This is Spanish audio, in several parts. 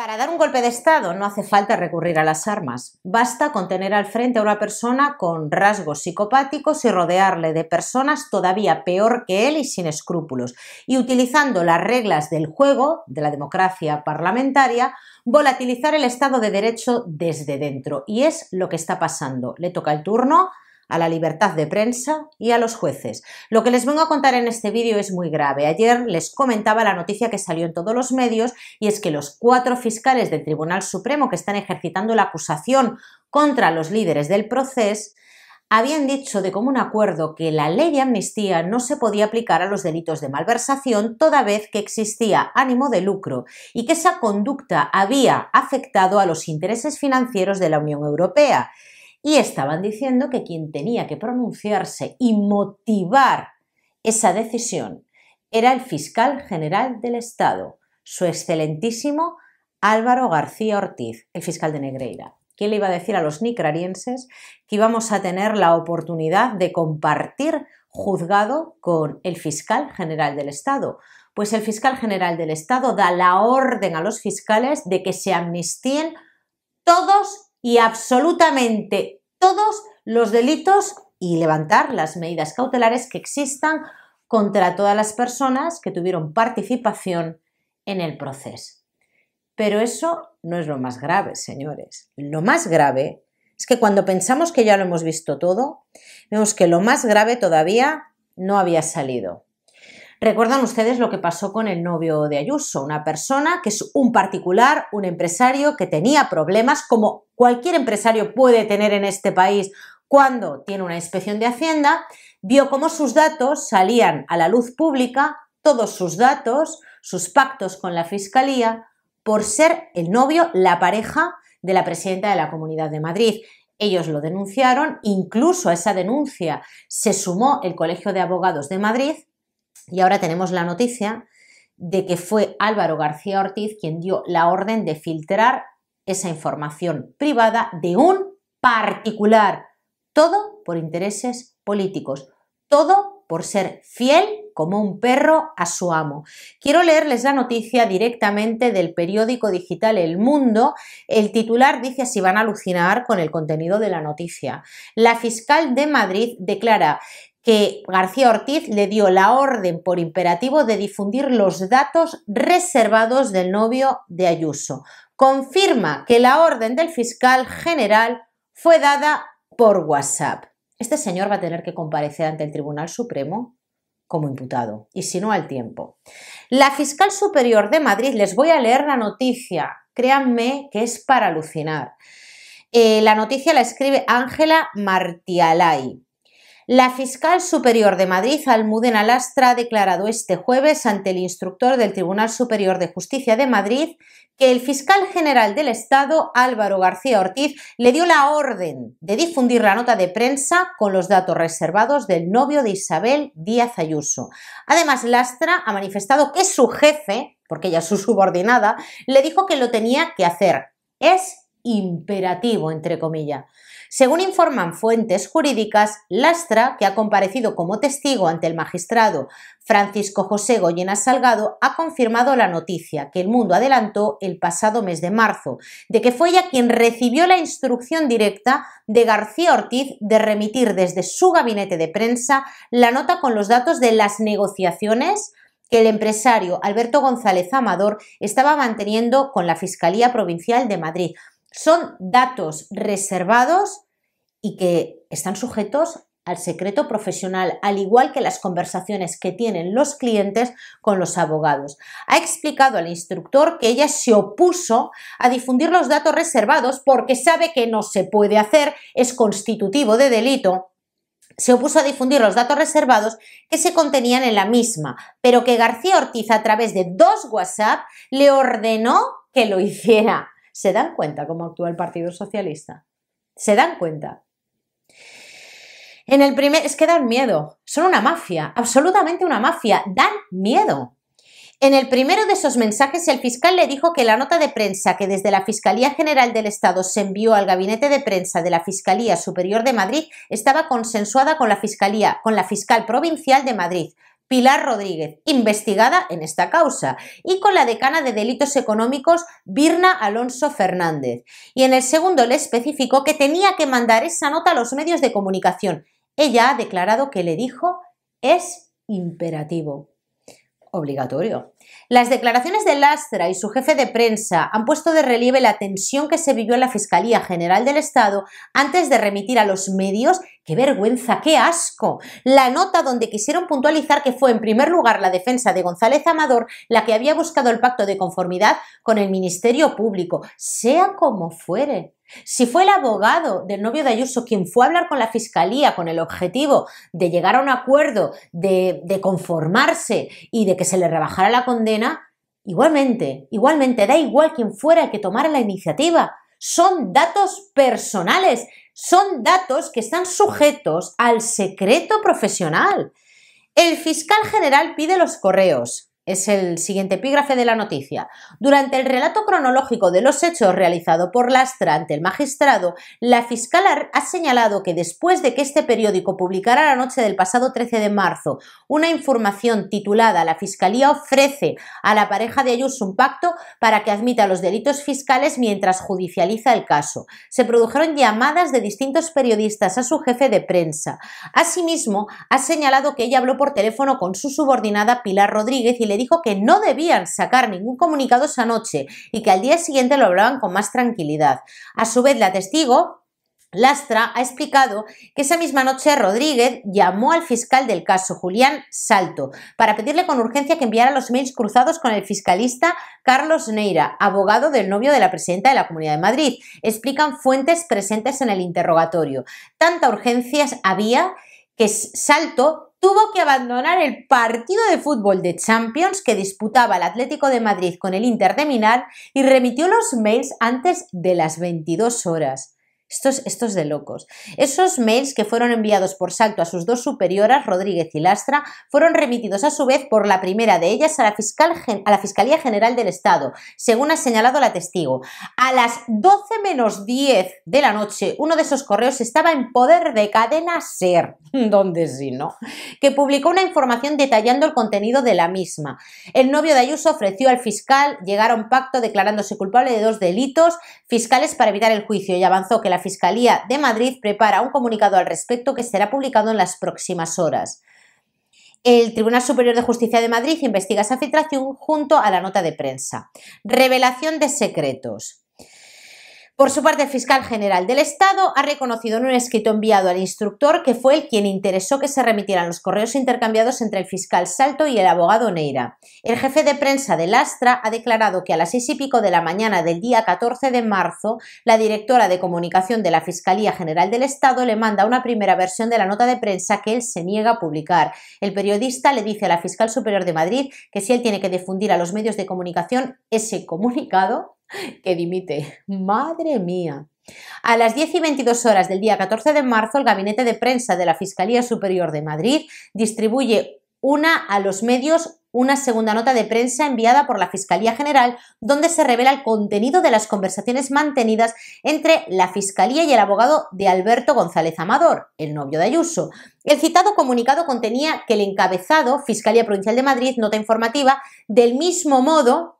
Para dar un golpe de Estado no hace falta recurrir a las armas. Basta con tener al frente a una persona con rasgos psicopáticos y rodearle de personas todavía peor que él y sin escrúpulos. Y utilizando las reglas del juego, de la democracia parlamentaria, volatilizar el Estado de Derecho desde dentro. Y es lo que está pasando. Le toca el turno a la libertad de prensa y a los jueces. Lo que les vengo a contar en este vídeo es muy grave. Ayer les comentaba la noticia que salió en todos los medios y es que los cuatro fiscales del Tribunal Supremo que están ejercitando la acusación contra los líderes del proceso habían dicho de común acuerdo que la ley de amnistía no se podía aplicar a los delitos de malversación toda vez que existía ánimo de lucro y que esa conducta había afectado a los intereses financieros de la Unión Europea y estaban diciendo que quien tenía que pronunciarse y motivar esa decisión era el fiscal general del Estado, su excelentísimo Álvaro García Ortiz, el fiscal de Negreira. ¿Quién le iba a decir a los nicrarienses que íbamos a tener la oportunidad de compartir juzgado con el fiscal general del Estado? Pues el fiscal general del Estado da la orden a los fiscales de que se amnistíen todos y absolutamente todos los delitos y levantar las medidas cautelares que existan contra todas las personas que tuvieron participación en el proceso. Pero eso no es lo más grave, señores. Lo más grave es que cuando pensamos que ya lo hemos visto todo, vemos que lo más grave todavía no había salido. Recuerdan ustedes lo que pasó con el novio de Ayuso, una persona que es un particular, un empresario que tenía problemas como cualquier empresario puede tener en este país cuando tiene una inspección de Hacienda, vio cómo sus datos salían a la luz pública, todos sus datos, sus pactos con la Fiscalía, por ser el novio, la pareja de la presidenta de la Comunidad de Madrid. Ellos lo denunciaron, incluso a esa denuncia se sumó el Colegio de Abogados de Madrid y ahora tenemos la noticia de que fue Álvaro García Ortiz quien dio la orden de filtrar esa información privada de un particular. Todo por intereses políticos. Todo por ser fiel como un perro a su amo. Quiero leerles la noticia directamente del periódico digital El Mundo. El titular dice si van a alucinar con el contenido de la noticia. La fiscal de Madrid declara que García Ortiz le dio la orden por imperativo de difundir los datos reservados del novio de Ayuso. Confirma que la orden del fiscal general fue dada por WhatsApp. Este señor va a tener que comparecer ante el Tribunal Supremo como imputado, y si no al tiempo. La fiscal superior de Madrid, les voy a leer la noticia, créanme que es para alucinar. Eh, la noticia la escribe Ángela Martialay. La fiscal superior de Madrid, Almudena Lastra, ha declarado este jueves ante el instructor del Tribunal Superior de Justicia de Madrid que el fiscal general del Estado, Álvaro García Ortiz, le dio la orden de difundir la nota de prensa con los datos reservados del novio de Isabel Díaz Ayuso. Además, Lastra ha manifestado que su jefe, porque ella es su subordinada, le dijo que lo tenía que hacer. Es imperativo, entre comillas. Según informan fuentes jurídicas, Lastra, que ha comparecido como testigo ante el magistrado Francisco José Goyena Salgado, ha confirmado la noticia que el mundo adelantó el pasado mes de marzo, de que fue ella quien recibió la instrucción directa de García Ortiz de remitir desde su gabinete de prensa la nota con los datos de las negociaciones que el empresario Alberto González Amador estaba manteniendo con la Fiscalía Provincial de Madrid son datos reservados y que están sujetos al secreto profesional, al igual que las conversaciones que tienen los clientes con los abogados. Ha explicado al instructor que ella se opuso a difundir los datos reservados porque sabe que no se puede hacer, es constitutivo de delito. Se opuso a difundir los datos reservados que se contenían en la misma, pero que García Ortiz a través de dos WhatsApp le ordenó que lo hiciera. ¿Se dan cuenta cómo actúa el Partido Socialista? ¿Se dan cuenta? En el primer, es que dan miedo, son una mafia, absolutamente una mafia, dan miedo. En el primero de esos mensajes, el fiscal le dijo que la nota de prensa que desde la Fiscalía General del Estado se envió al gabinete de prensa de la Fiscalía Superior de Madrid estaba consensuada con la Fiscalía, con la fiscal provincial de Madrid, Pilar Rodríguez, investigada en esta causa, y con la decana de delitos económicos, Birna Alonso Fernández. Y en el segundo le especificó que tenía que mandar esa nota a los medios de comunicación. Ella ha declarado que le dijo es imperativo obligatorio. Las declaraciones de Lastra y su jefe de prensa han puesto de relieve la tensión que se vivió en la Fiscalía General del Estado antes de remitir a los medios, qué vergüenza, qué asco, la nota donde quisieron puntualizar que fue en primer lugar la defensa de González Amador la que había buscado el pacto de conformidad con el Ministerio Público, sea como fuere. Si fue el abogado del novio de Ayuso quien fue a hablar con la fiscalía con el objetivo de llegar a un acuerdo, de, conformarse y de que se le rebajara la condena, igualmente, igualmente, da igual quien fuera el que tomara la iniciativa. Son datos personales, son datos que están sujetos al secreto profesional. El fiscal general pide los correos, es el siguiente epígrafe de la noticia. Durante el relato cronológico de los hechos realizado por Lastra ante el magistrado, la fiscal ha señalado que después de que este periódico publicara la noche del pasado 13 de marzo una información titulada La Fiscalía ofrece a la pareja de Ayuso un pacto para que admita los delitos fiscales mientras judicializa el caso, se produjeron llamadas de distintos periodistas a su jefe de prensa. Asimismo, ha señalado que ella habló por teléfono con su subordinada Pilar Rodríguez y le dijo que no debían sacar ningún comunicado esa noche y que al día siguiente lo hablaban con más tranquilidad. A su vez, la testigo Lastra ha explicado que esa misma noche Rodríguez llamó al fiscal del caso, Julián Salto, para pedirle con urgencia que enviara los mails cruzados con el fiscalista Carlos Neira, abogado del novio de la presidenta de la Comunidad de Madrid, explican fuentes presentes en el interrogatorio. Tanta urgencia había que Salto tuvo que abandonar el partido de fútbol de Champions que disputaba el Atlético de Madrid con el Inter de Milán y remitió los mails antes de las 22 horas. Estos, estos de locos. Esos mails que fueron enviados por salto a sus dos superioras, Rodríguez y Lastra, fueron remitidos a su vez por la primera de ellas a la, fiscal, a la Fiscalía General del Estado, según ha señalado la testigo. A las 12 menos 10 de la noche, uno de esos correos estaba en poder de cadena SER, donde si ¿no? Que publicó una información detallando el contenido de la misma. El novio de Ayuso ofreció al fiscal llegar a un pacto declarándose culpable de dos delitos fiscales para evitar el juicio y avanzó que la Fiscalía de Madrid prepara un comunicado al respecto que será publicado en las próximas horas. El Tribunal Superior de Justicia de Madrid investiga esa filtración junto a la nota de prensa. Revelación de secretos. Por su parte, el fiscal general del Estado ha reconocido en un escrito enviado al instructor que fue el quien interesó que se remitieran los correos intercambiados entre el fiscal Salto y el abogado Neira. El jefe de prensa de Lastra ha declarado que a las seis y pico de la mañana del día 14 de marzo, la directora de comunicación de la Fiscalía General del Estado le manda una primera versión de la nota de prensa que él se niega a publicar. El periodista le dice a la fiscal superior de Madrid que si él tiene que difundir a los medios de comunicación ese comunicado, que dimite. Madre mía. A las 10 y 22 horas del día 14 de marzo, el Gabinete de Prensa de la Fiscalía Superior de Madrid distribuye una a los medios una segunda nota de prensa enviada por la Fiscalía General donde se revela el contenido de las conversaciones mantenidas entre la Fiscalía y el abogado de Alberto González Amador, el novio de Ayuso. El citado comunicado contenía que el encabezado, Fiscalía Provincial de Madrid, nota informativa, del mismo modo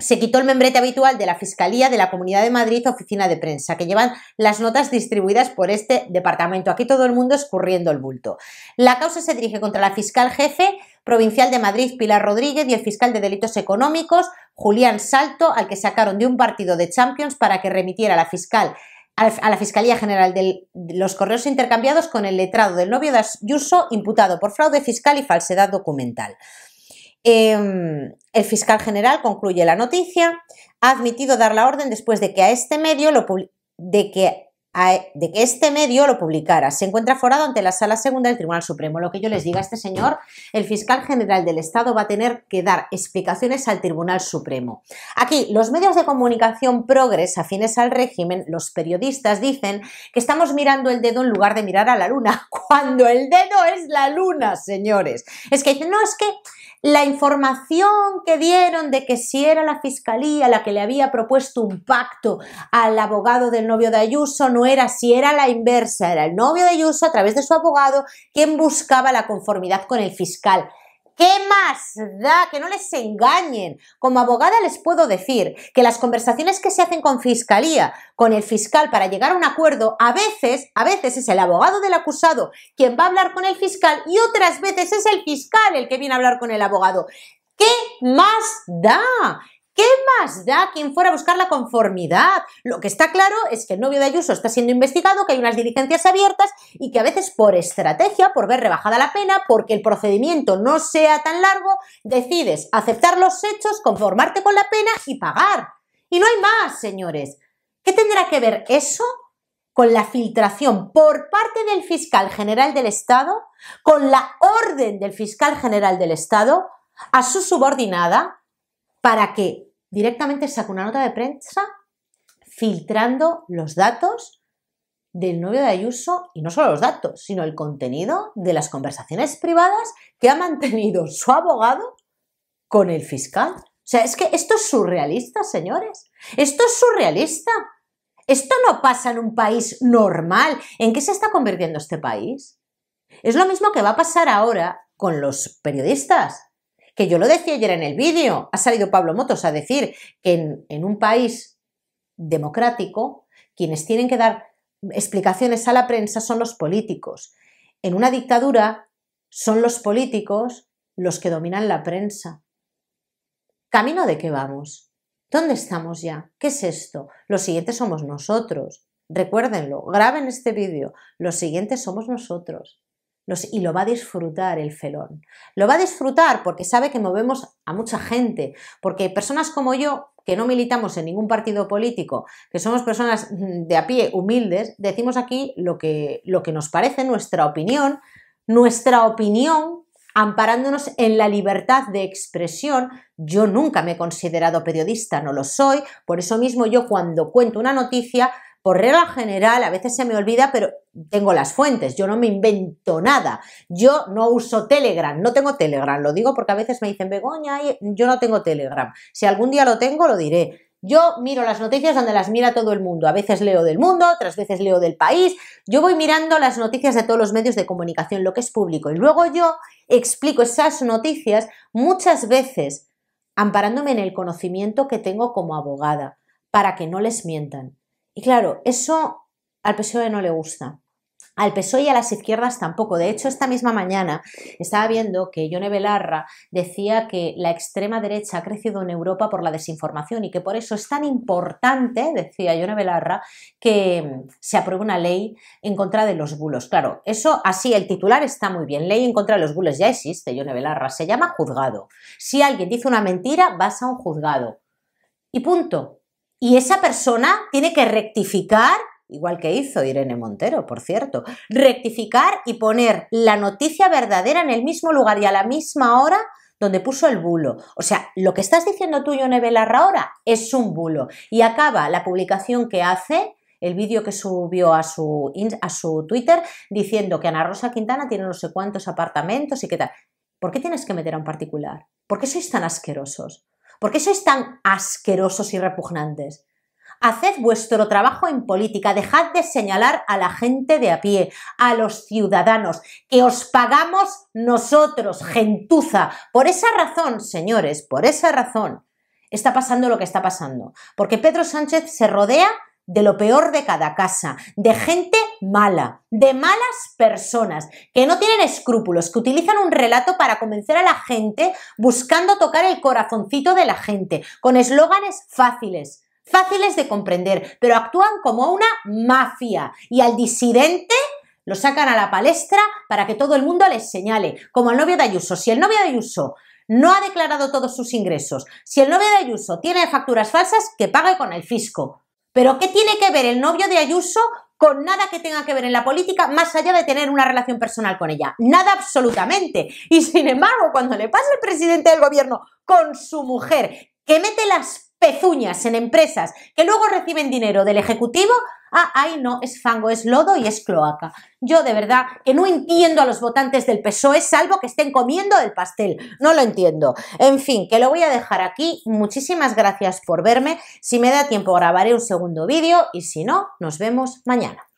se quitó el membrete habitual de la Fiscalía de la Comunidad de Madrid Oficina de Prensa, que llevan las notas distribuidas por este departamento. Aquí todo el mundo escurriendo el bulto. La causa se dirige contra la fiscal jefe provincial de Madrid, Pilar Rodríguez, y el fiscal de Delitos Económicos, Julián Salto, al que sacaron de un partido de Champions para que remitiera a la fiscal a la Fiscalía General de los correos intercambiados con el letrado del novio de Ayuso imputado por fraude fiscal y falsedad documental. Em, el fiscal general concluye la noticia, ha admitido dar la orden después de que a este medio lo de que de que este medio lo publicara. Se encuentra forado ante la Sala Segunda del Tribunal Supremo. Lo que yo les diga a este señor, el fiscal general del Estado va a tener que dar explicaciones al Tribunal Supremo. Aquí, los medios de comunicación progres afines al régimen, los periodistas dicen que estamos mirando el dedo en lugar de mirar a la luna, cuando el dedo es la luna, señores. Es que dicen, no, es que la información que dieron de que si era la fiscalía la que le había propuesto un pacto al abogado del novio de Ayuso no era si era la inversa, era el novio de Ayuso a través de su abogado quien buscaba la conformidad con el fiscal. ¿Qué más da? Que no les engañen. Como abogada les puedo decir que las conversaciones que se hacen con fiscalía, con el fiscal para llegar a un acuerdo, a veces, a veces es el abogado del acusado quien va a hablar con el fiscal y otras veces es el fiscal el que viene a hablar con el abogado. ¿Qué más da? ¿Qué más da quien fuera a buscar la conformidad? Lo que está claro es que el novio de Ayuso está siendo investigado, que hay unas diligencias abiertas y que a veces por estrategia, por ver rebajada la pena, porque el procedimiento no sea tan largo, decides aceptar los hechos, conformarte con la pena y pagar. Y no hay más, señores. ¿Qué tendrá que ver eso con la filtración por parte del fiscal general del Estado, con la orden del fiscal general del Estado a su subordinada para que directamente sacó una nota de prensa filtrando los datos del novio de Ayuso y no solo los datos, sino el contenido de las conversaciones privadas que ha mantenido su abogado con el fiscal. O sea, es que esto es surrealista, señores. Esto es surrealista. Esto no pasa en un país normal. ¿En qué se está convirtiendo este país? Es lo mismo que va a pasar ahora con los periodistas que yo lo decía ayer en el vídeo, ha salido Pablo Motos a decir que en, un país democrático quienes tienen que dar explicaciones a la prensa son los políticos. En una dictadura son los políticos los que dominan la prensa. ¿Camino de qué vamos? ¿Dónde estamos ya? ¿Qué es esto? Los siguientes somos nosotros. Recuérdenlo, graben este vídeo. Los siguientes somos nosotros y lo va a disfrutar el felón. Lo va a disfrutar porque sabe que movemos a mucha gente, porque personas como yo, que no militamos en ningún partido político, que somos personas mm, de a pie, humildes, decimos aquí lo que, lo que nos parece nuestra opinión, nuestra opinión amparándonos en la libertad de expresión. Yo nunca me he considerado periodista, no lo soy, por eso mismo yo cuando cuento una noticia por regla general, a veces se me olvida, pero tengo las fuentes, yo no me invento nada, yo no uso Telegram, no tengo Telegram, lo digo porque a veces me dicen, Begoña, yo no tengo Telegram. Si algún día lo tengo, lo diré. Yo miro las noticias donde las mira todo el mundo. A veces leo del mundo, otras veces leo del país. Yo voy mirando las noticias de todos los medios de comunicación, lo que es público. Y luego yo explico esas noticias muchas veces amparándome en el conocimiento que tengo como abogada, para que no les mientan. Y claro, eso al PSOE no le gusta. Al PSOE y a las izquierdas tampoco. De hecho, esta misma mañana estaba viendo que Yone Belarra decía que la extrema derecha ha crecido en Europa por la desinformación y que por eso es tan importante, decía Yone Belarra, que mm, se apruebe una ley en contra de los bulos. Claro, eso así, el titular está muy bien. Ley en contra de los bulos ya existe, Yone Belarra. Se llama juzgado. Si alguien dice una mentira, vas a un juzgado. Y punto. Y esa persona tiene que rectificar, igual que hizo Irene Montero, por cierto, rectificar y poner la noticia verdadera en el mismo lugar y a la misma hora donde puso el bulo. O sea, lo que estás diciendo tú, Yone Belarra, ahora es un bulo. Y acaba la publicación que hace el vídeo que subió a su, a su Twitter diciendo que Ana Rosa Quintana tiene no sé cuántos apartamentos y qué tal. ¿Por qué tienes que meter a un particular? ¿Por qué sois tan asquerosos? ¿Por qué sois tan asquerosos y repugnantes? Haced vuestro trabajo en política, dejad de señalar a la gente de a pie, a los ciudadanos, que os pagamos nosotros, gentuza. Por esa razón, señores, por esa razón, está pasando lo que está pasando. Porque Pedro Sánchez se rodea de lo peor de cada casa, de gente mala, de malas personas, que no tienen escrúpulos, que utilizan un relato para convencer a la gente buscando tocar el corazoncito de la gente, con eslóganes fáciles, fáciles de comprender, pero actúan como una mafia y al disidente lo sacan a la palestra para que todo el mundo les señale, como al novio de Ayuso. Si el novio de Ayuso no ha declarado todos sus ingresos, si el novio de Ayuso tiene facturas falsas, que pague con el fisco. Pero ¿qué tiene que ver el novio de Ayuso con nada que tenga que ver en la política más allá de tener una relación personal con ella? Nada absolutamente. Y sin embargo, cuando le pasa el presidente del gobierno con su mujer, que mete las pezuñas en empresas que luego reciben dinero del Ejecutivo, ah, ahí no, es fango, es lodo y es cloaca. Yo de verdad que no entiendo a los votantes del PSOE, salvo que estén comiendo el pastel, no lo entiendo. En fin, que lo voy a dejar aquí, muchísimas gracias por verme, si me da tiempo grabaré un segundo vídeo y si no, nos vemos mañana.